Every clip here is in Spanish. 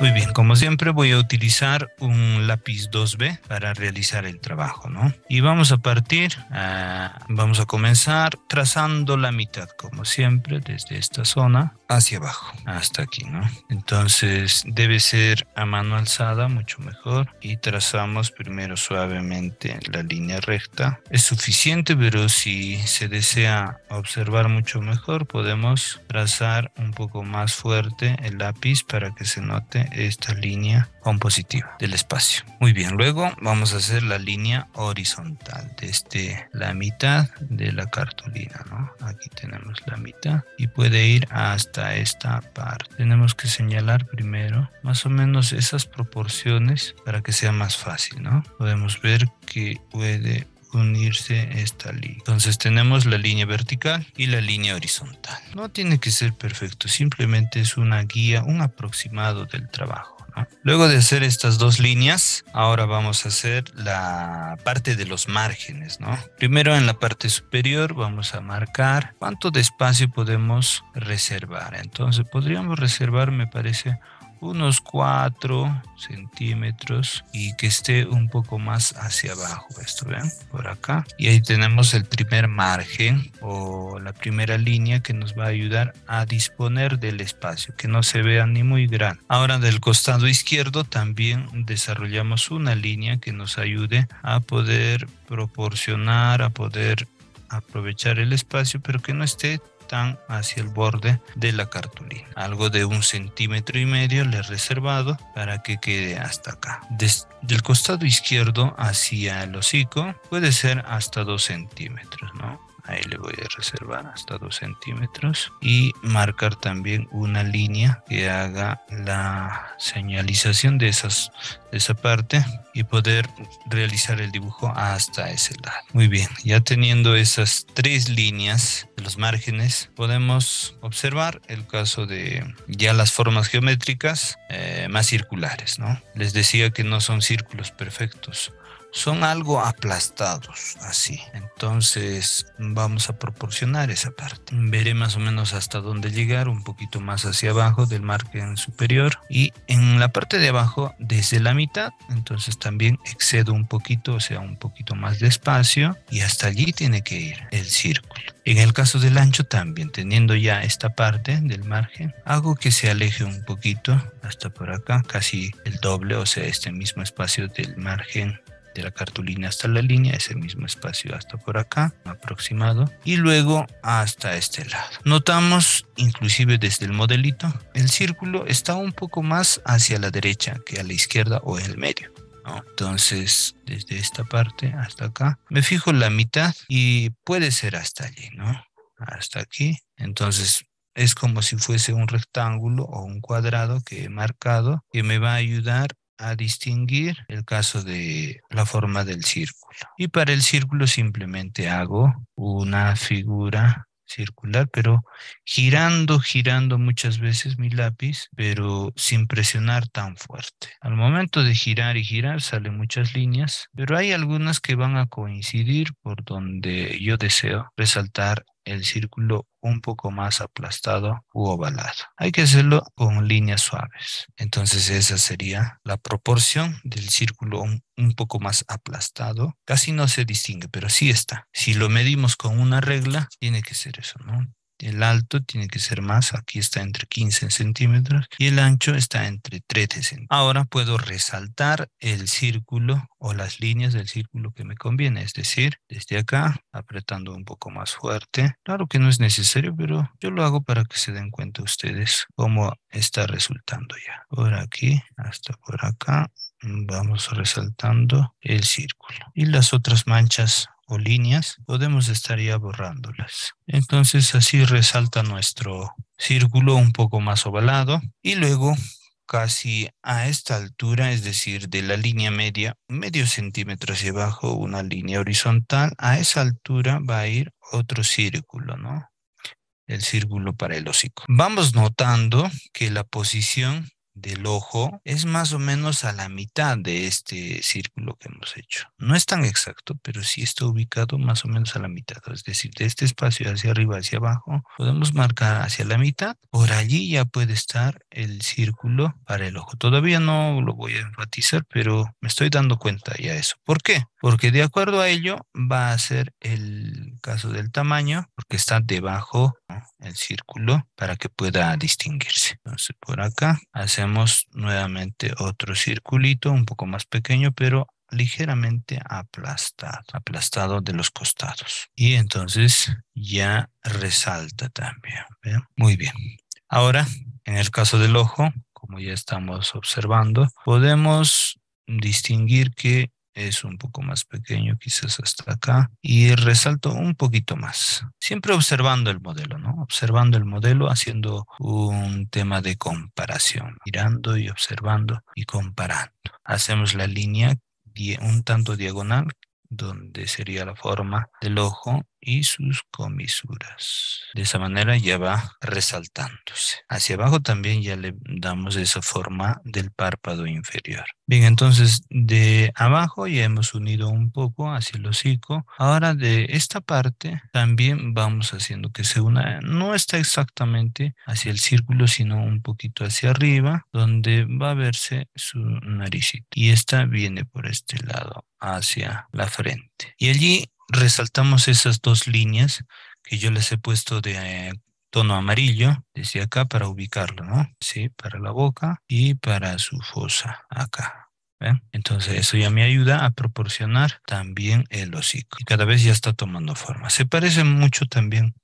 Muy bien. Como siempre voy a utilizar un lápiz 2B para realizar el trabajo, ¿no? Y vamos a partir, ah, vamos a comenzar trazando la mitad, como siempre, desde esta zona hacia abajo, hasta aquí, ¿no? Entonces debe ser a mano alzada, mucho mejor. Y trazamos primero suavemente la línea recta. Es suficiente, pero si se desea observar mucho mejor, podemos trazar un poco más fuerte el lápiz para que se note esta línea compositiva del espacio. Muy bien, luego vamos a hacer la línea horizontal desde este, la mitad de la cartulina, ¿no? Aquí tenemos la mitad y puede ir hasta esta parte. Tenemos que señalar primero más o menos esas proporciones para que sea más fácil, ¿no? Podemos ver que puede unirse esta línea. Entonces tenemos la línea vertical y la línea horizontal. No tiene que ser perfecto, simplemente es una guía, un aproximado del trabajo. Luego de hacer estas dos líneas, ahora vamos a hacer la parte de los márgenes, ¿no? Primero en la parte superior vamos a marcar cuánto de espacio podemos reservar. Entonces podríamos reservar, me parece, unos 4 centímetros y que esté un poco más hacia abajo esto ven por acá y ahí tenemos el primer margen o la primera línea que nos va a ayudar a disponer del espacio que no se vea ni muy grande ahora del costado izquierdo también desarrollamos una línea que nos ayude a poder proporcionar a poder aprovechar el espacio pero que no esté están hacia el borde de la cartulina. Algo de un centímetro y medio le he reservado para que quede hasta acá. Desde del costado izquierdo hacia el hocico puede ser hasta dos centímetros, ¿no? ahí le voy a reservar hasta 2 centímetros y marcar también una línea que haga la señalización de, de esa parte y poder realizar el dibujo hasta ese lado. Muy bien, ya teniendo esas tres líneas de los márgenes, podemos observar el caso de ya las formas geométricas eh, más circulares. ¿no? Les decía que no son círculos perfectos, son algo aplastados así. Entonces vamos a proporcionar esa parte. Veré más o menos hasta dónde llegar, un poquito más hacia abajo del margen superior y en la parte de abajo desde la mitad, entonces también excedo un poquito, o sea, un poquito más de espacio. y hasta allí tiene que ir el círculo. En el caso del ancho también, teniendo ya esta parte del margen, hago que se aleje un poquito hasta por acá, casi el doble, o sea, este mismo espacio del margen de la cartulina hasta la línea, ese mismo espacio hasta por acá, aproximado, y luego hasta este lado. Notamos, inclusive desde el modelito, el círculo está un poco más hacia la derecha que a la izquierda o en el medio. Entonces, desde esta parte hasta acá, me fijo la mitad y puede ser hasta allí, ¿no? Hasta aquí. Entonces, es como si fuese un rectángulo o un cuadrado que he marcado que me va a ayudar a distinguir el caso de la forma del círculo. Y para el círculo simplemente hago una figura circular, pero girando, girando muchas veces mi lápiz, pero sin presionar tan fuerte. Al momento de girar y girar salen muchas líneas, pero hay algunas que van a coincidir por donde yo deseo resaltar el círculo un poco más aplastado u ovalado. Hay que hacerlo con líneas suaves. Entonces esa sería la proporción del círculo un, poco más aplastado. Casi no se distingue, pero sí está. Si lo medimos con una regla, tiene que ser eso, ¿no? El alto tiene que ser más, aquí está entre 15 centímetros y el ancho está entre 13 centímetros. Ahora puedo resaltar el círculo o las líneas del círculo que me conviene, es decir, desde acá, apretando un poco más fuerte. Claro que no es necesario, pero yo lo hago para que se den cuenta ustedes cómo está resultando ya. Por aquí hasta por acá vamos resaltando el círculo y las otras manchas o líneas, podemos estar ya borrándolas. Entonces así resalta nuestro círculo un poco más ovalado y luego casi a esta altura, es decir, de la línea media, medio centímetro hacia abajo, una línea horizontal, a esa altura va a ir otro círculo, ¿no? El círculo para el Vamos notando que la posición del ojo es más o menos a la mitad de este círculo que hemos hecho. No es tan exacto, pero sí está ubicado más o menos a la mitad. Es decir, de este espacio hacia arriba, hacia abajo, podemos marcar hacia la mitad. Por allí ya puede estar el círculo para el ojo. Todavía no lo voy a enfatizar, pero me estoy dando cuenta ya eso. ¿Por qué? Porque de acuerdo a ello va a ser el caso del tamaño, porque está debajo el círculo para que pueda distinguirse. Entonces por acá hacemos nuevamente otro circulito un poco más pequeño, pero ligeramente aplastado, aplastado de los costados. Y entonces ya resalta también. Muy bien. Ahora, en el caso del ojo, como ya estamos observando, podemos distinguir que es un poco más pequeño, quizás hasta acá, y resalto un poquito más. Siempre observando el modelo, ¿no? Observando el modelo, haciendo un tema de comparación, mirando y observando y comparando. Hacemos la línea un tanto diagonal, donde sería la forma del ojo, y sus comisuras. De esa manera ya va resaltándose. Hacia abajo también ya le damos esa forma del párpado inferior. Bien, entonces de abajo ya hemos unido un poco hacia el hocico. Ahora de esta parte también vamos haciendo que se una, no está exactamente hacia el círculo, sino un poquito hacia arriba, donde va a verse su nariz Y esta viene por este lado hacia la frente. Y allí resaltamos esas dos líneas que yo les he puesto de eh, tono amarillo desde acá para ubicarlo, ¿no? Sí, para la boca y para su fosa acá. Entonces eso ya me ayuda a proporcionar también el hocico. Y cada vez ya está tomando forma. Se parece mucho también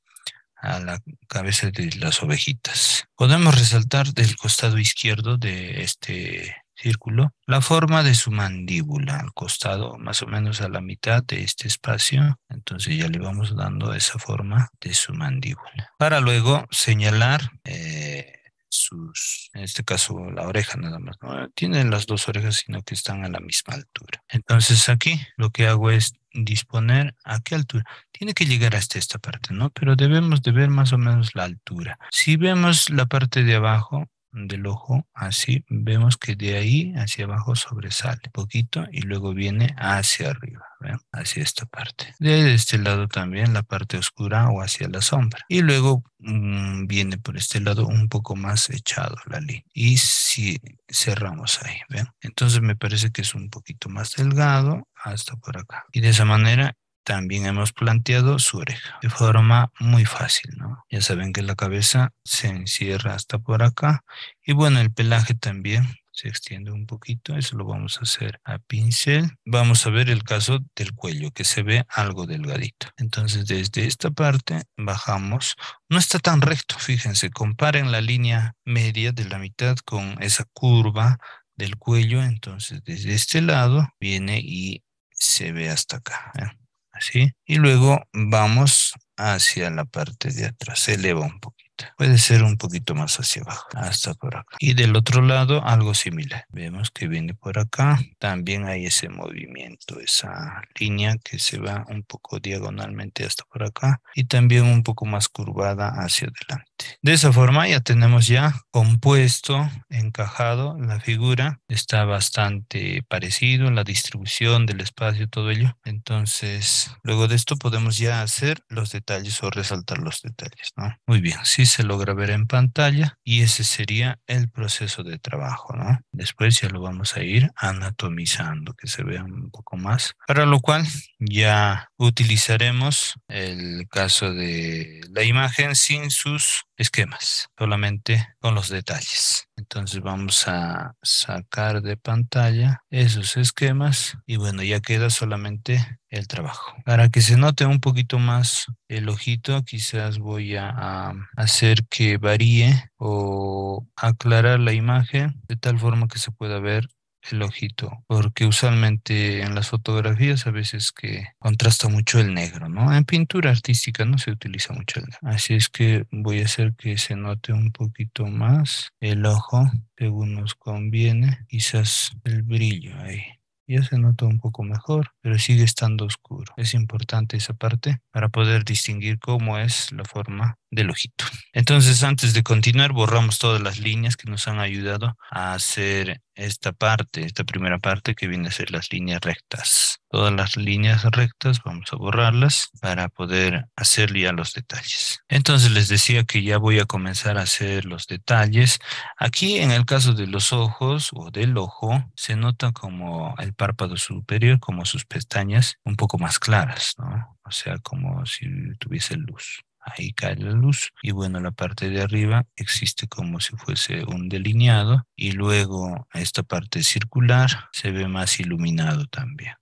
a la cabeza de las ovejitas. Podemos resaltar del costado izquierdo de este círculo, la forma de su mandíbula al costado, más o menos a la mitad de este espacio. Entonces ya le vamos dando esa forma de su mandíbula. Para luego señalar eh, sus, en este caso la oreja nada más. No tienen las dos orejas, sino que están a la misma altura. Entonces aquí lo que hago es disponer a qué altura. Tiene que llegar hasta esta parte, ¿no? Pero debemos de ver más o menos la altura. Si vemos la parte de abajo, del ojo, así vemos que de ahí hacia abajo sobresale un poquito y luego viene hacia arriba, hacia esta parte. De este lado también la parte oscura o hacia la sombra. Y luego mm, viene por este lado un poco más echado la línea. Y si cerramos ahí, ¿ven? Entonces me parece que es un poquito más delgado hasta por acá. Y de esa manera también hemos planteado su oreja de forma muy fácil, ¿no? Ya saben que la cabeza se encierra hasta por acá y bueno, el pelaje también se extiende un poquito, eso lo vamos a hacer a pincel. Vamos a ver el caso del cuello, que se ve algo delgadito. Entonces, desde esta parte bajamos, no está tan recto, fíjense, comparen la línea media de la mitad con esa curva del cuello, entonces desde este lado viene y se ve hasta acá. ¿eh? ¿sí? Y luego vamos hacia la parte de atrás, se eleva un poquito. Puede ser un poquito más hacia abajo, hasta por acá. Y del otro lado algo similar. Vemos que viene por acá. También hay ese movimiento, esa línea que se va un poco diagonalmente hasta por acá y también un poco más curvada hacia adelante. De esa forma ya tenemos ya compuesto, encajado la figura. Está bastante parecido en la distribución del espacio, todo ello. Entonces, luego de esto podemos ya hacer los detalles o resaltar los detalles, Muy bien, sí se logra ver en pantalla y ese sería el proceso de trabajo, Después ya lo vamos a ir anatomizando, que se vea un poco más. Para lo cual ya utilizaremos el caso de la imagen sin sus esquemas, solamente con los detalles. Entonces vamos a sacar de pantalla esos esquemas y bueno, ya queda solamente el trabajo. Para que se note un poquito más el ojito, quizás voy a, hacer que varíe o aclarar la imagen de tal forma que se pueda ver el ojito, porque usualmente en las fotografías a veces que contrasta mucho el negro, ¿no? En pintura artística no se utiliza mucho el negro. Así es que voy a hacer que se note un poquito más el ojo, según nos conviene, quizás el brillo ahí. Ya se nota un poco mejor, pero sigue estando oscuro. Es importante esa parte para poder distinguir cómo es la forma del ojito. Entonces, antes de continuar, borramos todas las líneas que nos han ayudado a hacer esta parte, esta primera parte que viene a ser las líneas rectas. Todas las líneas rectas vamos a borrarlas para poder hacer ya los detalles. Entonces les decía que ya voy a comenzar a hacer los detalles. Aquí en el caso de los ojos o del ojo se nota como el párpado superior, como sus pestañas un poco más claras, ¿no? O sea, como si tuviese luz ahí cae la luz y bueno, la parte de arriba existe como si fuese un delineado y luego esta parte circular se ve más iluminado también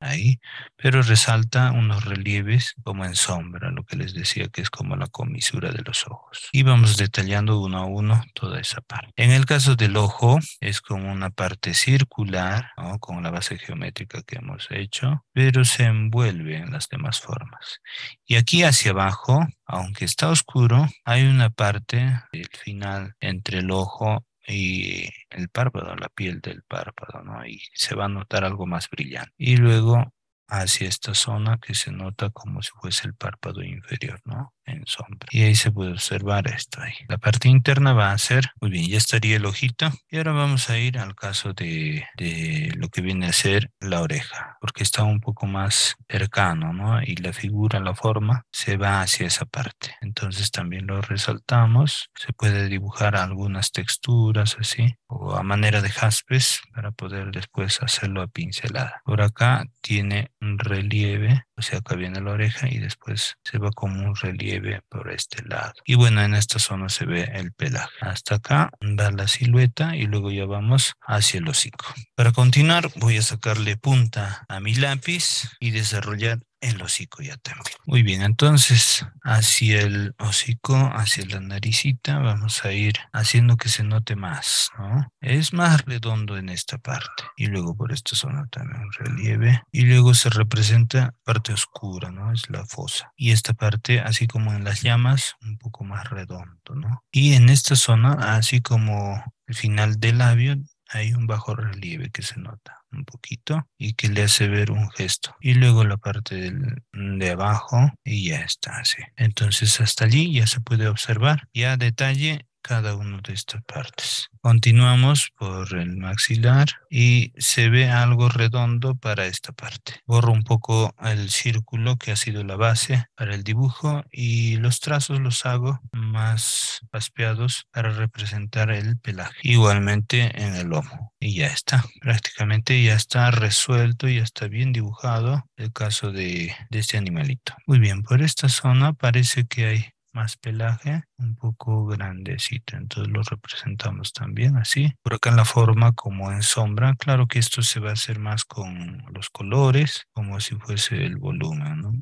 ahí, pero resalta unos relieves como en sombra, lo que les decía que es como la comisura de los ojos. Y vamos detallando uno a uno toda esa parte. En el caso del ojo, es como una parte circular, con la base geométrica que hemos hecho, pero se envuelve en las demás formas. Y aquí hacia abajo, aunque está oscuro, hay una parte, el final entre el ojo y el párpado, la piel del párpado, ¿no? Y se va a notar algo más brillante. Y luego hacia esta zona que se nota como si fuese el párpado inferior, ¿no? En sombra. Y ahí se puede observar esto ahí. La parte interna va a ser, muy bien, ya estaría el ojito. Y ahora vamos a ir al caso de, de lo que viene a ser la oreja, porque está un poco más cercano, ¿no? Y la figura, la forma, se va hacia esa parte. Entonces también lo resaltamos. Se puede dibujar algunas texturas así, o a manera de jaspes, para poder después hacerlo a pincelada. Por acá tiene relieve, o sea, acá viene la oreja y después se va como un relieve por este lado. Y bueno, en esta zona se ve el pelaje. Hasta acá da la silueta y luego ya vamos hacia el hocico. Para continuar voy a sacarle punta a mi lápiz y desarrollar el hocico ya también. Muy bien, entonces hacia el hocico, hacia la naricita, vamos a ir haciendo que se note más, ¿no? Es más redondo en esta parte. Y luego por esta zona también relieve. Y luego se representa parte oscura, ¿no? Es la fosa. Y esta parte, así como en las llamas, un poco más redondo, ¿no? Y en esta zona, así como el final del labio, hay un bajo relieve que se nota un poquito y que le hace ver un gesto y luego la parte de abajo y ya está así entonces hasta allí ya se puede observar ya detalle cada uno de estas partes. Continuamos por el maxilar y se ve algo redondo para esta parte. Borro un poco el círculo que ha sido la base para el dibujo y los trazos los hago más paspeados para representar el pelaje. Igualmente en el lomo. Y ya está. Prácticamente ya está resuelto, ya está bien dibujado el caso de este animalito. Muy bien, por esta zona parece que hay más pelaje, un poco grandecita. Entonces lo representamos también así. Por acá en la forma como en sombra, claro que esto se va a hacer más con los colores, como si fuese el volumen, ¿no?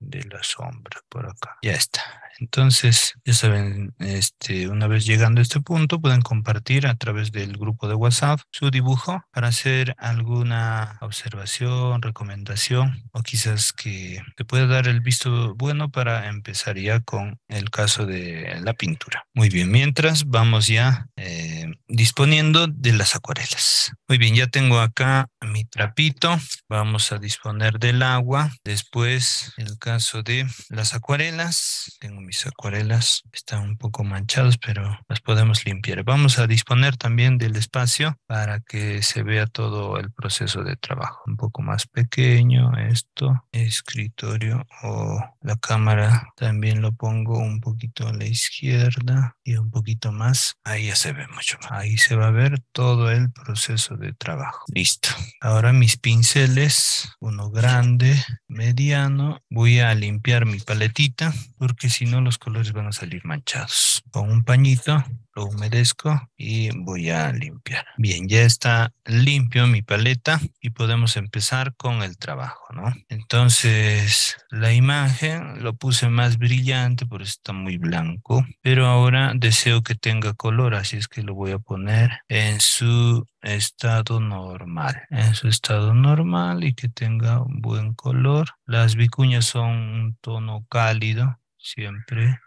de la sombra por acá. Ya está. Entonces, ya saben, este, una vez llegando a este punto, pueden compartir a través del grupo de WhatsApp su dibujo para hacer alguna observación, recomendación o quizás que te pueda dar el visto bueno para empezar ya con el caso de la pintura. Muy bien, mientras vamos ya. Eh, disponiendo de las acuarelas. Muy bien, ya tengo acá mi trapito. Vamos a disponer del agua. Después, el caso de las acuarelas. Tengo mis acuarelas. Están un poco manchadas, pero las podemos limpiar. Vamos a disponer también del espacio para que se vea todo el proceso de trabajo. Un poco más pequeño esto. Escritorio o la cámara. También lo pongo un poquito a la izquierda y un poquito más. Ahí ya se ve mucho más Ahí se va a ver todo el proceso de trabajo. Listo. Ahora mis pinceles, uno grande, mediano. Voy a limpiar mi paletita porque si no los colores van a salir manchados. Con un pañito lo humedezco y voy a limpiar. Bien, ya está limpio mi paleta y podemos empezar con el trabajo, ¿no? Entonces, la imagen lo puse más brillante, por está muy blanco, pero ahora deseo que tenga color, así es que lo voy a poner en su estado normal, en su estado normal y que tenga un buen color. Las vicuñas son un tono cálido siempre,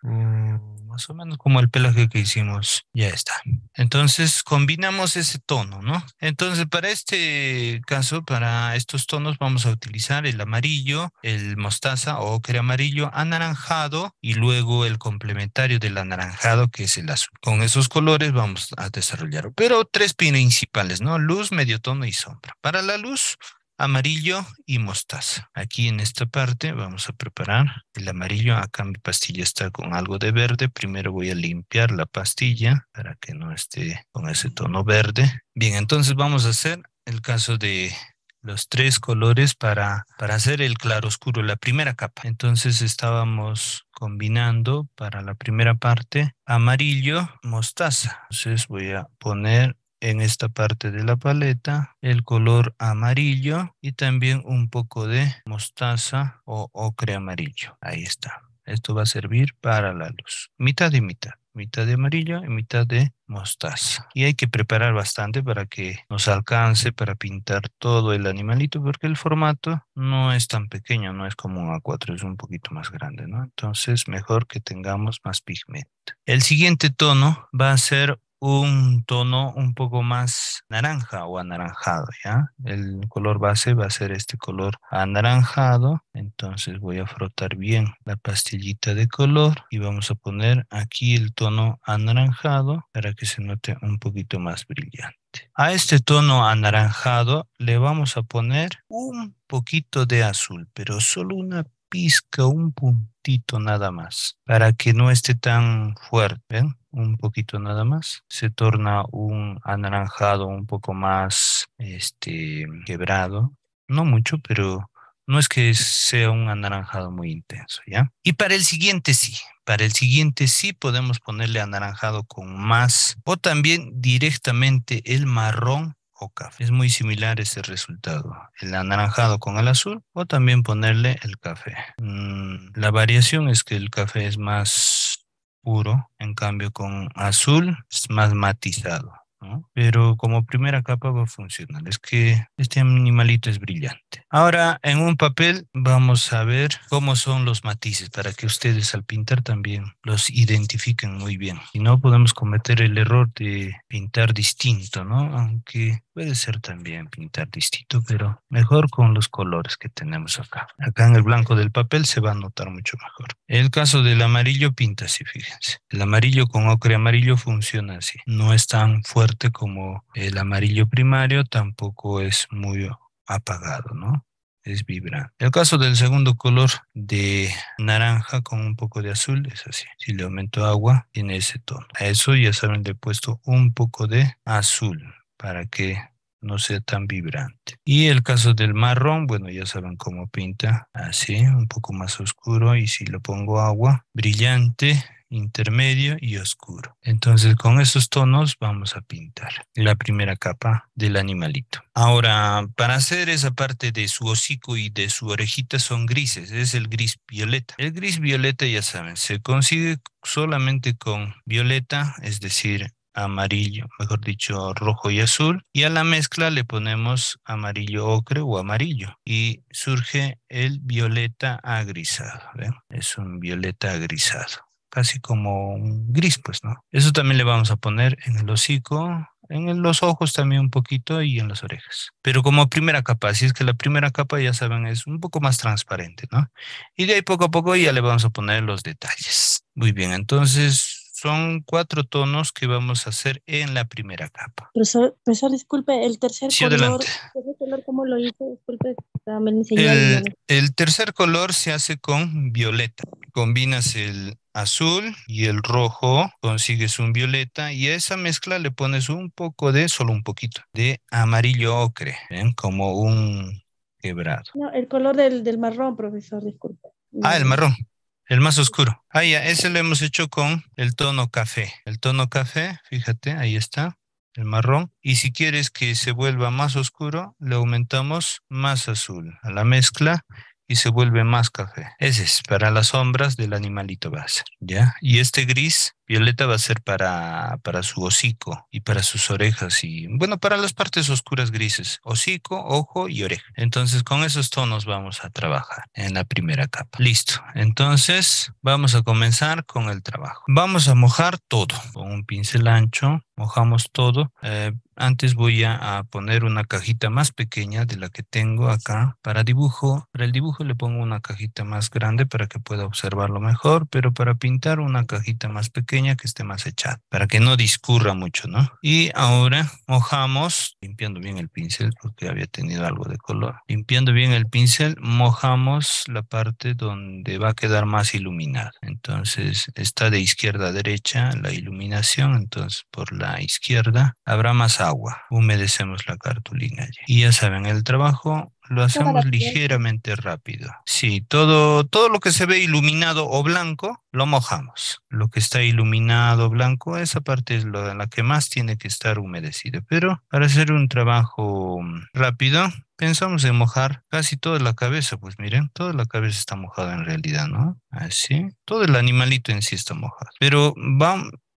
más o menos como el pelaje que hicimos, ya está. Entonces combinamos ese tono, ¿no? Entonces para este caso, para estos tonos vamos a utilizar el amarillo, el mostaza o ocre amarillo anaranjado y luego el complementario del anaranjado que es el azul. Con esos colores vamos a desarrollar, pero tres principales, ¿no? Luz, medio tono y sombra. Para la luz, amarillo y mostaza. Aquí en esta parte vamos a preparar el amarillo. Acá mi pastilla está con algo de verde. Primero voy a limpiar la pastilla para que no esté con ese tono verde. Bien, entonces vamos a hacer el caso de los tres colores para, para hacer el claro oscuro, la primera capa. Entonces estábamos combinando para la primera parte amarillo mostaza. Entonces voy a poner en esta parte de la paleta, el color amarillo y también un poco de mostaza o ocre amarillo. Ahí está. Esto va a servir para la luz. Mitad y mitad. Mitad de amarillo y mitad de mostaza. Y hay que preparar bastante para que nos alcance para pintar todo el animalito porque el formato no es tan pequeño, no es como un A4, es un poquito más grande, ¿no? Entonces mejor que tengamos más pigmento. El siguiente tono va a ser un tono un poco más naranja o anaranjado, ¿ya? El color base va a ser este color anaranjado, entonces voy a frotar bien la pastillita de color y vamos a poner aquí el tono anaranjado para que se note un poquito más brillante. A este tono anaranjado le vamos a poner un poquito de azul, pero solo una pizca, un puntito nada más, para que no esté tan fuerte, un poquito nada más, se torna un anaranjado un poco más este, quebrado, no mucho, pero no es que sea un anaranjado muy intenso, ¿ya? Y para el siguiente sí, para el siguiente sí podemos ponerle anaranjado con más o también directamente el marrón es muy similar ese resultado, el anaranjado con el azul o también ponerle el café. Mm, la variación es que el café es más puro, en cambio con azul es más matizado. Pero como primera capa va a funcionar. Es que este animalito es brillante. Ahora, en un papel vamos a ver cómo son los matices para que ustedes al pintar también los identifiquen muy bien. Y no podemos cometer el error de pintar distinto, ¿no? Aunque Puede ser también pintar distinto, pero mejor con los colores que tenemos acá. Acá en el blanco del papel se va a notar mucho mejor. El caso del amarillo pinta así, fíjense. El amarillo con ocre amarillo funciona así. No es tan fuerte como el amarillo primario, tampoco es muy apagado, ¿no? es vibrante. El caso del segundo color de naranja con un poco de azul es así. Si le aumento agua, tiene ese tono. A eso ya saben, le he puesto un poco de azul para que no sea tan vibrante. Y el caso del marrón, bueno, ya saben cómo pinta, así, un poco más oscuro y si lo pongo agua, brillante, intermedio y oscuro. Entonces con esos tonos vamos a pintar la primera capa del animalito. Ahora, para hacer esa parte de su hocico y de su orejita son grises, es el gris violeta. El gris violeta, ya saben, se consigue solamente con violeta, es decir, amarillo, mejor dicho, rojo y azul, y a la mezcla le ponemos amarillo ocre o amarillo y surge el violeta agrisado. ¿ven? ¿eh? Es un violeta agrisado, casi como un gris, pues, ¿no? Eso también le vamos a poner en el hocico, en los ojos también un poquito y en las orejas. Pero como primera capa, Así es que la primera capa ya saben es un poco más transparente, ¿no? Y de ahí poco a poco ya le vamos a poner los detalles. Muy bien, entonces son cuatro tonos que vamos a hacer en la primera capa. Profesor, disculpe, el tercer color, lo Disculpe, también el, el tercer color se hace con violeta. Combinas el, azul y el rojo consigues un violeta y a esa mezcla le pones un poco de, solo un poquito, de amarillo ocre, como un quebrado. No, el color del marrón, profesor, disculpe. Ah, el marrón. El más oscuro. Ah, ya, ese lo hemos hecho con el tono café. El tono café, fíjate, ahí está, el marrón. Y si quieres que se vuelva más oscuro, le aumentamos más azul a la mezcla y se vuelve más café. Ese es para las sombras del animalito base, ¿ya? Y este gris Violeta va a ser para, para su hocico y para sus orejas y, bueno, para las partes oscuras grises, hocico, ojo y oreja. Entonces, con esos tonos vamos a trabajar en la primera capa. Listo. Entonces, vamos a comenzar con el trabajo. Vamos a mojar todo con un pincel ancho, mojamos todo. Eh, antes voy a, poner una cajita más pequeña de la que tengo acá para dibujo. Para el dibujo le pongo una cajita más grande para que pueda observarlo mejor, pero para pintar una cajita más pequeña que esté más echado para que no discurra mucho, ¿no? Y ahora mojamos, limpiando bien el pincel, porque había tenido algo de color. Limpiando bien el pincel, mojamos la parte donde va a quedar más iluminada. Entonces, está de izquierda a derecha la iluminación, entonces por la izquierda habrá más agua. Humedecemos la cartulina. Y ya saben, el trabajo lo hacemos ligeramente rápido. Sí, todo, todo lo que se ve iluminado o blanco, lo mojamos. Lo que está iluminado blanco, esa parte es la, la que más tiene que estar humedecido. Pero para hacer un trabajo mm, rápido, pensamos en mojar casi toda la cabeza, pues miren, toda la cabeza está mojada en realidad, ¿no? Así, todo el animalito en sí está mojado. Pero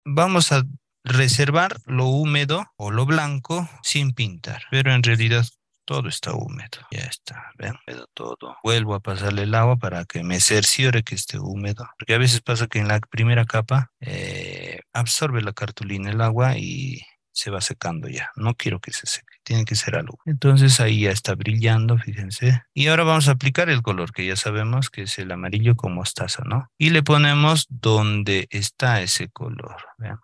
vamos a reservar lo húmedo o lo blanco sin pintar, pero en realidad todo está húmedo. Ya está, ven, húmedo todo. Vuelvo a pasarle el agua para que me cerciore que esté húmedo. Porque a veces pasa que en la primera capa eh, absorbe la cartulina el agua y se va secando ya. No quiero que se seque, tiene que ser algo. Entonces ahí ya está brillando, fíjense. Y ahora vamos a aplicar el color que ya sabemos que es el amarillo con mostaza, ¿no? Y le ponemos donde está ese color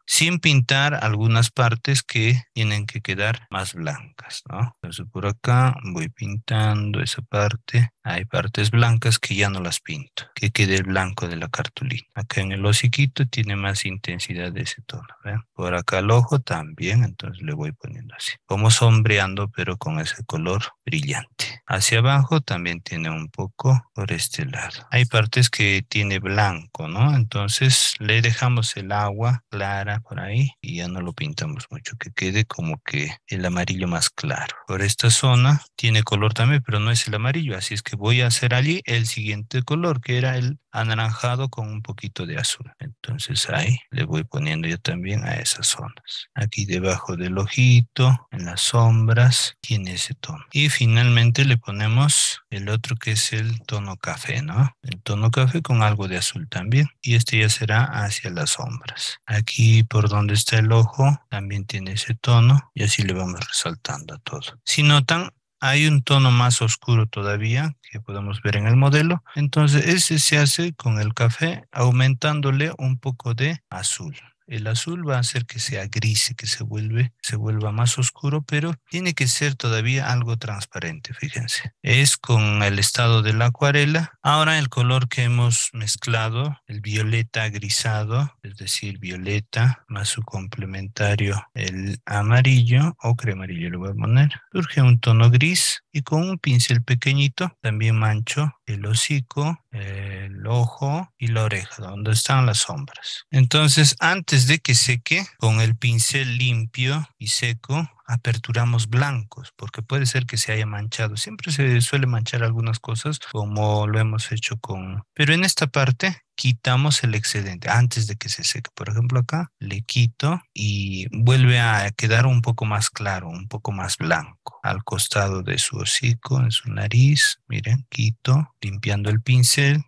sin pintar algunas partes que tienen que quedar más blancas, ¿no? Entonces por acá voy pintando esa parte. Hay partes blancas que ya no las pinto, que quede el blanco de la cartulina. Acá en el hociquito tiene más intensidad de ese tono, Por acá el ojo también, entonces le voy poniendo así. Como sombreando, pero con ese color brillante. Hacia abajo también tiene un poco por este lado. Hay partes que tiene blanco, ¿no? Entonces le dejamos el agua la por ahí y ya no lo pintamos mucho, que quede como que el amarillo más claro. Por esta zona tiene color también, pero no es el amarillo, así es que voy a hacer allí el siguiente color, que era el anaranjado con un poquito de azul. Entonces ahí le voy poniendo yo también a esas zonas. Aquí debajo del ojito, en las sombras, tiene ese tono. Y finalmente le ponemos el otro que es el tono café, ¿no? El tono café con algo de azul también. Y este ya será hacia las sombras. Aquí aquí por donde está el ojo también tiene ese tono y así le vamos resaltando a todo. Si notan, hay un tono más oscuro todavía que podemos ver en el modelo. Entonces ese se hace con el café aumentándole un poco de azul. El azul va a hacer que sea gris y que se, vuelve, se vuelva más oscuro, pero tiene que ser todavía algo transparente, fíjense. Es con el estado de la acuarela. Ahora el color que hemos mezclado, el violeta grisado, es decir, violeta más su complementario, el amarillo, ocre amarillo le voy a poner, surge un tono gris y con un pincel pequeñito, también mancho el hocico el ojo y la oreja, donde están las sombras. Entonces, antes de que seque, con el pincel limpio y seco, aperturamos blancos, porque puede ser que se haya manchado. Siempre se suele manchar algunas cosas como lo hemos hecho con... Pero en esta parte quitamos el excedente antes de que se seque. Por ejemplo, acá le quito y vuelve a quedar un poco más claro, un poco más blanco al costado de su hocico, en su nariz. Miren, quito, limpiando el pincel,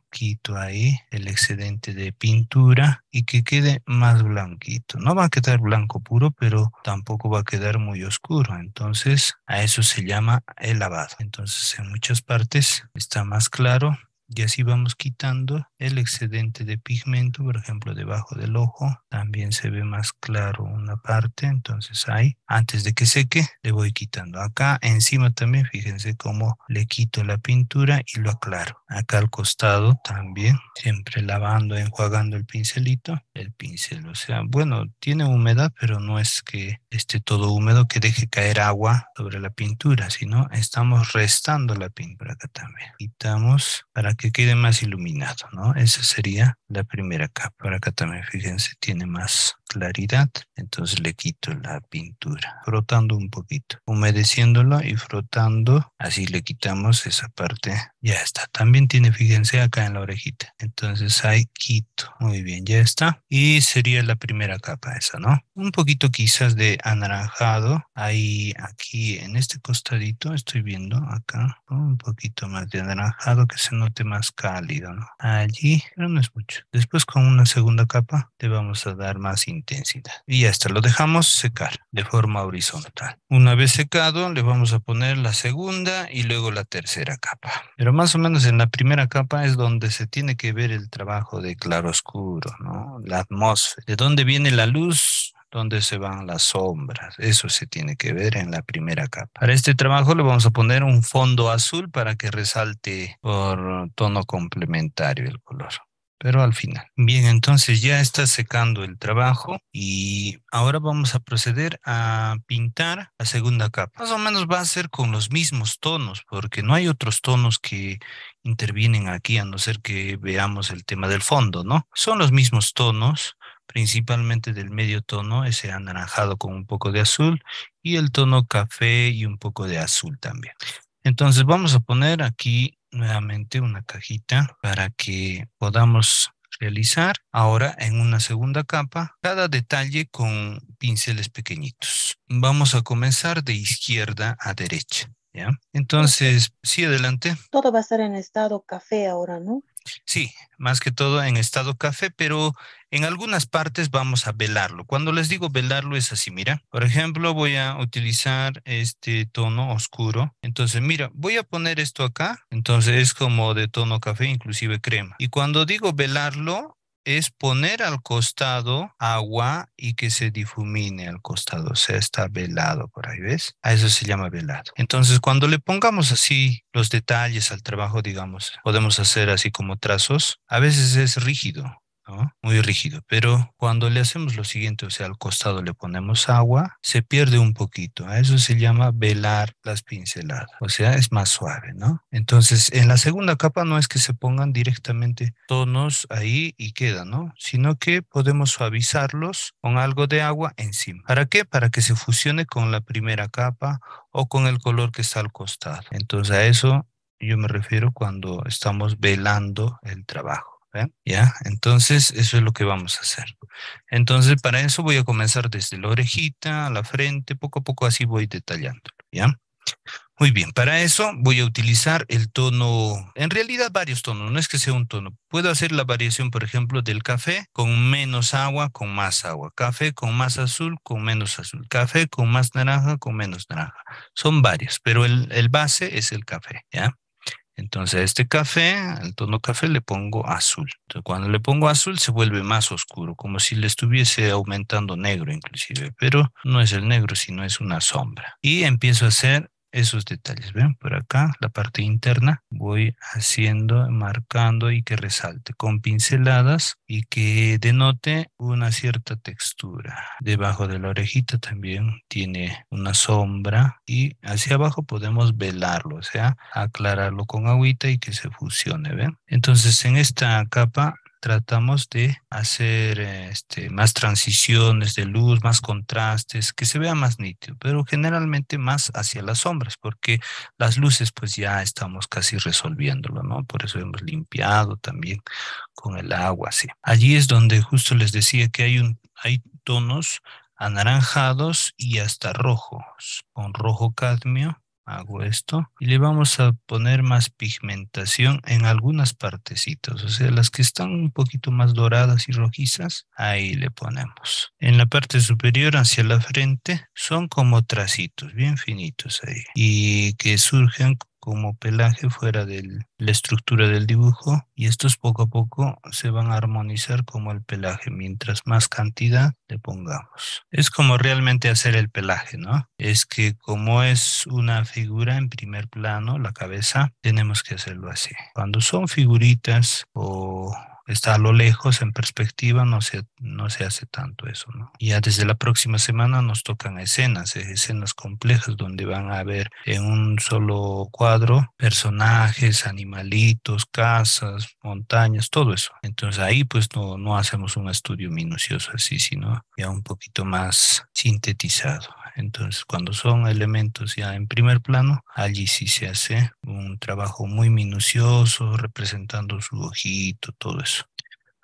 ahí, el excedente de pintura y que quede más blanquito. No va a quedar blanco puro, pero tampoco va a quedar muy oscuro. Entonces a eso se llama el lavado. Entonces en muchas partes está más claro y así vamos quitando el excedente de pigmento, por ejemplo, debajo del ojo. También se ve más claro una parte, entonces ahí, antes de que seque, le voy quitando. Acá encima también, fíjense cómo le quito la pintura y lo aclaro. Acá al costado también, siempre lavando, enjuagando el pincelito el pincel. O sea, bueno, tiene humedad, pero no es que esté todo húmedo que deje caer agua sobre la pintura, sino estamos restando la pintura acá también. Quitamos para que quede más iluminado, ¿no? Esa sería la primera capa. acá también, fíjense, tiene más claridad. Entonces le quito la pintura, frotando un poquito, humedeciéndolo y frotando. Así le quitamos esa parte. Ya está. También tiene, fíjense, acá en la orejita. Entonces ahí quito. Muy bien, ya está y sería la primera capa esa, ¿no? Un poquito quizás de anaranjado. Ahí, aquí, en este costadito, estoy viendo acá, un poquito más de anaranjado que se note más cálido, ¿no? Allí, pero no es mucho. Después con una segunda capa le vamos a dar más intensidad. Y ya está, lo dejamos secar de forma horizontal. Una vez secado, le vamos a poner la segunda y luego la tercera capa. Pero más o menos en la primera capa es donde se tiene que ver el trabajo de claroscuro, ¿no? atmósfera. ¿De dónde viene la luz? ¿Dónde se van las sombras? Eso se tiene que ver en la primera capa. Para este trabajo le vamos a poner un fondo azul para que resalte por tono complementario el color pero al final. Bien, entonces ya está secando el trabajo y ahora vamos a proceder a pintar la segunda capa. Más o menos va a ser con los mismos tonos, porque no hay otros tonos que intervienen aquí, a no ser que veamos el tema del fondo, ¿no? Son los mismos tonos, principalmente del medio tono, ese anaranjado con un poco de azul, y el tono café y un poco de azul también. Entonces vamos a poner aquí nuevamente una cajita para que podamos realizar ahora en una segunda capa cada detalle con pinceles pequeñitos. Vamos a comenzar de izquierda a derecha. ¿ya? Entonces, sí, adelante. Todo va a estar en estado café ahora, ¿no? Sí, más que todo en estado café, pero en algunas partes vamos a velarlo. Cuando les digo velarlo es así, mira. Por ejemplo, voy a utilizar este tono oscuro. Entonces, mira, voy a poner esto acá. Entonces es como de tono café, inclusive crema. Y cuando digo velarlo, es poner al costado agua y que se difumine al costado, o sea, está velado por ahí, ¿ves? A eso se llama velado. Entonces, cuando le pongamos así los detalles al trabajo, digamos, podemos hacer así como trazos, a veces es rígido, muy rígido, pero cuando le hacemos lo siguiente, o sea, al costado le ponemos agua, se pierde un poquito. A eso se llama velar las pinceladas, o sea, es más suave, ¿no? Entonces, en la segunda capa no es que se pongan directamente tonos ahí y queda, ¿no? Sino que podemos suavizarlos con algo de agua encima. ¿Para qué? Para que se fusione con la primera capa o con el color que está al costado. Entonces, a eso yo me refiero cuando estamos velando el trabajo. ¿Ya? Entonces, eso es lo que vamos a hacer. Entonces, para eso voy a comenzar desde la orejita a la frente, poco a poco así voy detallando, ¿ya? Muy bien, para eso voy a utilizar el tono, en realidad varios tonos, no es que sea un tono. Puedo hacer la variación, por ejemplo, del café con menos agua, con más agua. Café con más azul, con menos azul. Café con más naranja, con menos naranja. Son varios, pero el, el base es el café, ¿ya? Entonces este café, al tono café le pongo azul. cuando le pongo azul se vuelve más oscuro, como si le estuviese aumentando negro inclusive, pero no es el negro, sino es una sombra. Y empiezo a hacer esos detalles. Ven, por acá, la parte interna, voy haciendo, marcando y que resalte con pinceladas y que denote una cierta textura. Debajo de la orejita también tiene una sombra y hacia abajo podemos velarlo, o sea, aclararlo con agüita y que se fusione, ¿ven? Entonces en esta capa tratamos de hacer eh, este, más transiciones de luz, más contrastes, que se vea más nítido, pero generalmente más hacia las sombras, porque las luces pues ya estamos casi resolviéndolo, ¿no? Por eso hemos limpiado también con el agua, sí. Allí es donde justo les decía que hay, un, hay tonos anaranjados y hasta rojos, con rojo cadmio hago esto y le vamos a poner más pigmentación en algunas partecitas, o sea, las que están un poquito más doradas y rojizas, ahí le ponemos. En la parte superior hacia la frente son como tracitos bien finitos ahí y que surgen como pelaje fuera de la estructura del dibujo y estos poco a poco se van a armonizar como el pelaje, mientras más cantidad le pongamos. Es como realmente hacer el pelaje, ¿no? Es que como es una figura en primer plano, la cabeza, tenemos que hacerlo así. Cuando son figuritas o está a lo lejos en perspectiva, no se, no se hace tanto eso, ¿no? Ya desde la próxima semana nos tocan escenas, eh, escenas complejas donde van a ver en un solo cuadro personajes, animalitos, casas, montañas, todo eso. Entonces ahí pues no hacemos un estudio minucioso así, sino ya un poquito más sintetizado. Entonces, cuando son elementos ya en primer plano, allí sí se hace un trabajo muy minucioso, representando su ojito, todo eso.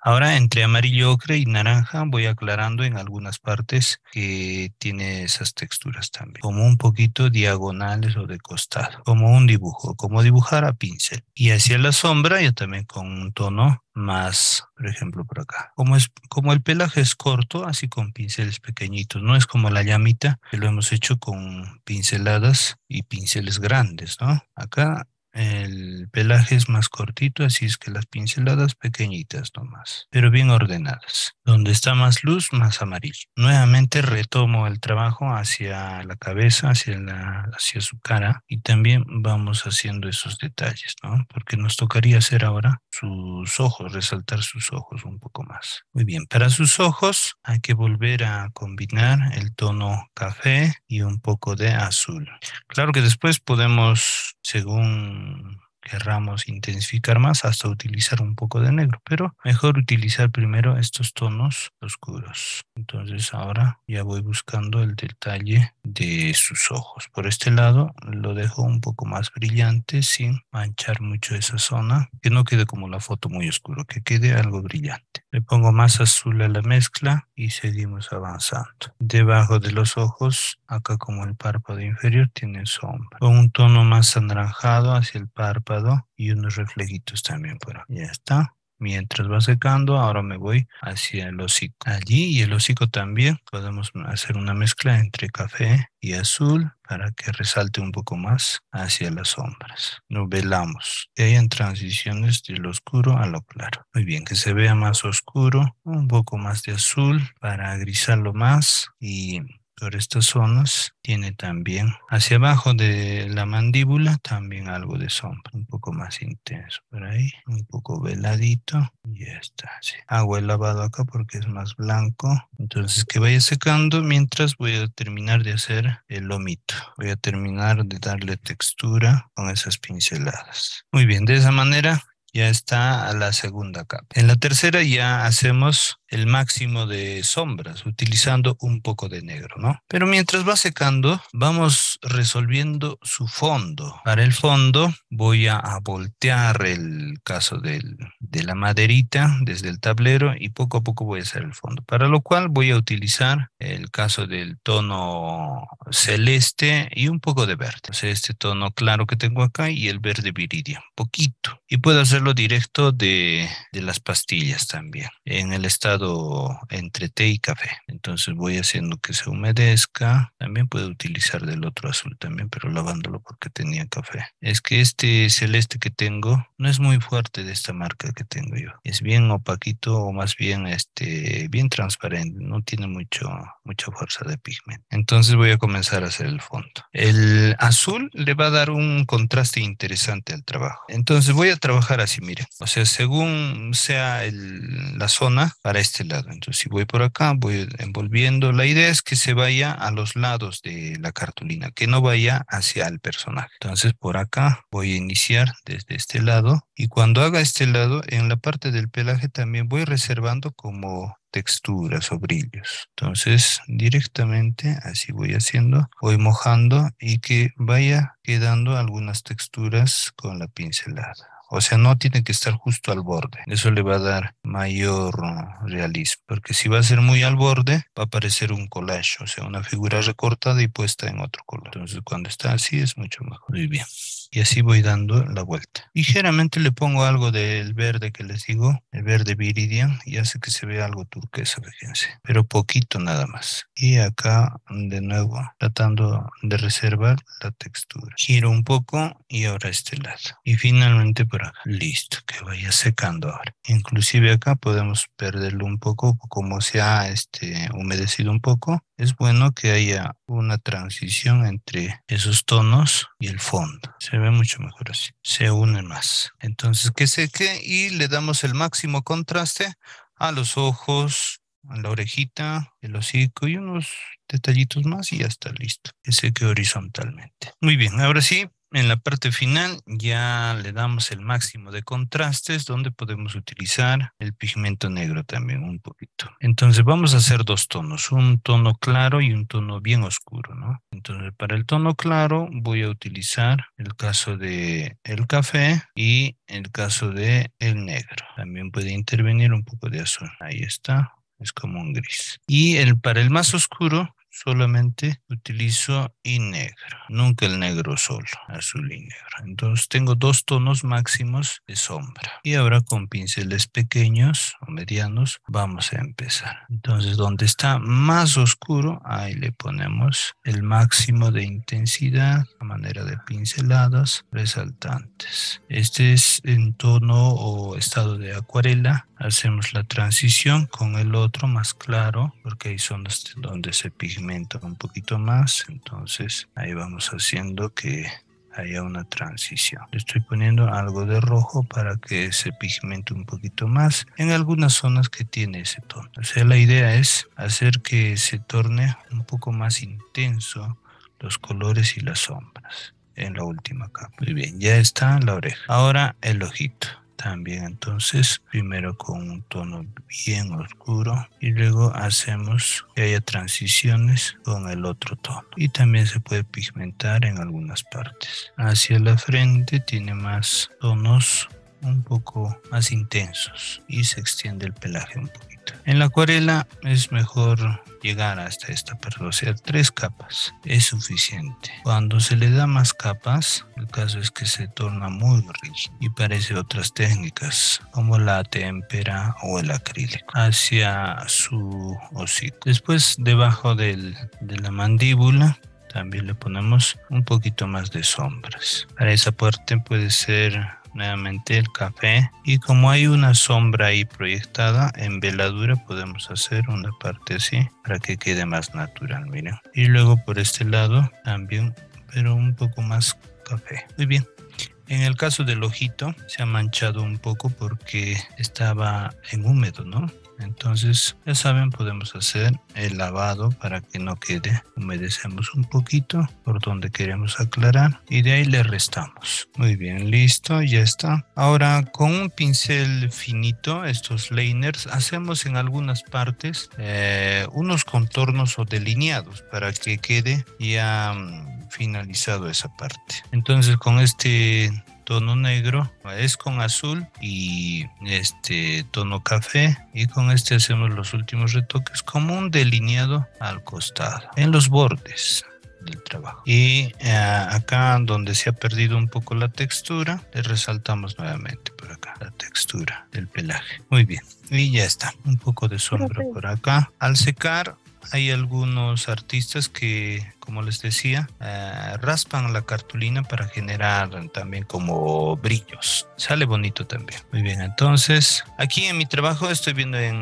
Ahora entre amarillo ocre y naranja voy aclarando en algunas partes que tiene esas texturas también, como un poquito diagonales o de costado, como un dibujo, como dibujar a pincel. Y hacia la sombra yo también con un tono más, por ejemplo, por acá. Como, es, como el pelaje es corto, así con pinceles pequeñitos, no es como la llamita, que lo hemos hecho con pinceladas y pinceles grandes, ¿no? Acá el pelaje es más cortito, así es que las pinceladas pequeñitas nomás, pero bien ordenadas. Donde está más luz, más amarillo. Nuevamente retomo el trabajo hacia la cabeza, hacia, hacia su cara y también vamos haciendo esos detalles, ¿no? Porque nos tocaría hacer ahora sus ojos, resaltar sus ojos un poco más. Muy bien, para sus ojos hay que volver a combinar el tono café y un poco de azul. Claro que después podemos, según querramos intensificar más hasta utilizar un poco de negro, pero mejor utilizar primero estos tonos oscuros. Entonces ahora ya voy buscando el detalle de sus ojos. Por este lado lo dejo un poco más brillante sin manchar mucho esa zona, que no quede como la foto muy oscuro, que quede algo brillante. Le pongo más azul a la mezcla y seguimos avanzando. Debajo de los ojos, acá como el párpado inferior, tiene sombra. Con un tono más anaranjado hacia el párpado y unos reflejitos también por aquí. Ya está. Mientras va secando, ahora me voy hacia el hocico. Allí y el hocico también podemos hacer una mezcla entre café y azul para que resalte un poco más hacia las sombras. velamos. Que hayan transiciones de oscuro a lo claro. Muy bien, que se vea más oscuro, un poco más de azul para grisarlo más y por estas zonas tiene también hacia abajo de la mandíbula también algo de sombra un poco más intenso por ahí un poco veladito y ya está agua el lavado acá porque es más blanco entonces que vaya secando mientras voy a terminar de hacer el lomito voy a terminar de darle textura con esas pinceladas muy bien de esa manera ya está a la segunda capa. En la tercera ya hacemos el máximo de sombras utilizando un poco de negro, ¿no? Pero mientras va secando, vamos resolviendo su fondo. Para el fondo voy a voltear el caso de la maderita desde el tablero y poco a poco voy a hacer el fondo. Para lo cual voy a utilizar el caso del tono celeste y un poco de verde. este tono claro que tengo acá y el verde viridia, poquito. Y puedo hacer lo directo de, las pastillas también, en el estado entre té y café. Entonces voy haciendo que se humedezca. También puedo utilizar del otro azul también, pero lavándolo porque tenía café. Es que este celeste que tengo no es muy fuerte de esta marca que tengo yo. Es bien opaquito o más bien este bien transparente, no tiene mucho mucha fuerza de pigmento. Entonces voy a comenzar a hacer el fondo. El azul le va a dar un contraste interesante al trabajo. Entonces voy a trabajar casi, miren, O sea, según sea la zona para este lado. Entonces, si voy por acá, voy envolviendo. La idea es que se vaya a los lados de la cartulina, que no vaya hacia el personaje. Entonces, por acá voy a iniciar desde este lado. Y cuando haga este lado, en la parte del pelaje también voy reservando como texturas o brillos. Entonces directamente así voy haciendo, voy mojando y que vaya quedando algunas texturas con la pincelada. O sea, no tiene que estar justo al borde. Eso le va a dar mayor realismo. Porque si va a ser muy al borde, va a parecer un collage, o sea, una figura recortada y puesta en otro color. Entonces, cuando está así, es mucho mejor. Muy bien y así voy dando la vuelta. Ligeramente le pongo algo del verde que les digo, el verde viridian, y hace que se vea algo turquesa, fíjense, pero poquito nada más. Y acá de nuevo tratando de reservar la textura. Giro un poco y ahora este lado. Y finalmente por acá. Listo, que vaya secando ahora. Inclusive acá podemos perderlo un poco, como se ha este, humedecido un poco. Es bueno que haya una transición entre esos tonos y el fondo. Se ve mucho mejor así. Se une más. Entonces, que seque y le damos el máximo contraste a los ojos, a la orejita, el hocico y unos detallitos más y ya está listo. Que seque horizontalmente. Muy bien, ahora sí, en la parte final ya le damos el máximo de contrastes donde podemos utilizar el pigmento negro también un poquito. Entonces vamos a hacer dos tonos, un tono claro y un tono bien oscuro, Entonces para el tono claro voy a utilizar el caso de el café y el caso de el negro. También puede intervenir un poco de azul. Ahí está, es como un gris. Y el, para el más oscuro solamente utilizo y negro, nunca el negro solo, azul y negro. Entonces tengo dos tonos máximos de sombra. Y ahora con pinceles pequeños o medianos vamos a empezar. Entonces donde está más oscuro, ahí le ponemos el máximo de intensidad a manera de pinceladas resaltantes. Este es en tono o estado de acuarela Hacemos la transición con el otro más claro, porque ahí son donde se pigmenta un poquito más. Entonces ahí vamos haciendo que haya una transición. Le estoy poniendo algo de rojo para que se pigmente un poquito más en algunas zonas que tiene ese tono. O sea, la idea es hacer que se torne un poco más intenso los colores y las sombras en la última capa. Muy bien, ya está la oreja. Ahora el ojito también entonces primero con un tono bien oscuro y luego hacemos que haya transiciones con el otro tono y también se puede pigmentar en algunas partes hacia la frente tiene más tonos un poco más intensos y se extiende el pelaje un poco en la acuarela es mejor llegar hasta esta sea, Tres capas es suficiente. Cuando se le da más capas, el caso es que se torna muy rígido y parece otras técnicas como la témpera o el acrílico hacia su hocico. Después, debajo de la mandíbula, también le ponemos un poquito más de sombras. Para esa parte puede ser nuevamente el café y como hay una sombra ahí proyectada en veladura podemos hacer una parte así para que quede más natural miren y luego por este lado también pero un poco más café muy bien en el caso del ojito se ha manchado un poco porque estaba en húmedo, ¿no? Entonces, ya saben, podemos hacer el lavado para que no quede. Humedecemos un poquito por donde queremos aclarar y de ahí le restamos. Muy bien, listo, ya está. Ahora, con un pincel finito, estos liners, hacemos en algunas partes eh, unos contornos o delineados para que quede ya mm, finalizado esa parte. Entonces, con este tono negro, es con azul y este tono café y con este hacemos los últimos retoques como un delineado al costado, en los bordes del trabajo. Y eh, acá donde se ha perdido un poco la textura, le resaltamos nuevamente por acá la textura del pelaje. Muy bien. Y ya está, un poco de sombra por acá. Al secar hay algunos artistas que, como les decía, eh, raspan la cartulina para generar también como brillos. Sale bonito también. Muy bien, entonces aquí en mi trabajo estoy viendo en,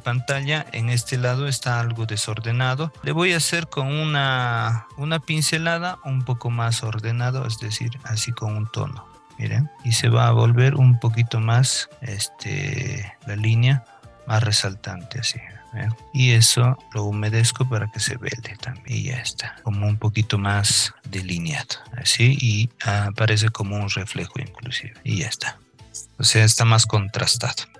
pantalla, en este lado está algo desordenado. Le voy a hacer con una, una pincelada un poco más ordenado, es decir, así con un tono. Miren, y se va a volver un poquito más este, la línea más resaltante así. ¿eh? Y eso lo humedezco para que se vele también. Y ya está. Como un poquito más delineado. Así. Y aparece como un reflejo inclusive. Y ya está o sea, está más contrastado.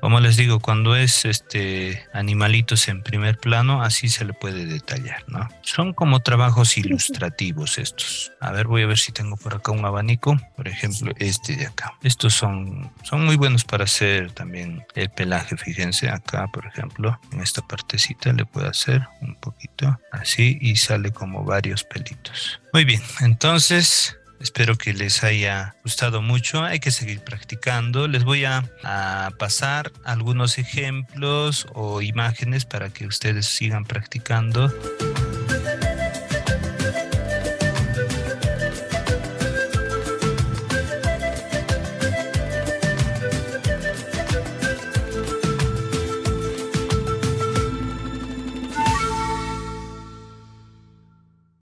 Como les digo, cuando es este animalitos en primer plano, así se le puede detallar, ¿no? Son como trabajos ilustrativos estos. A ver, voy a ver si tengo por acá un abanico, por ejemplo, este de acá. Estos son son muy buenos para hacer también el pelaje, fíjense acá, por ejemplo, en esta partecita le puedo hacer un poquito así y sale como varios pelitos. Muy bien, entonces Espero que les haya gustado mucho. Hay que seguir practicando. Les voy a, pasar algunos ejemplos o imágenes para que ustedes sigan practicando.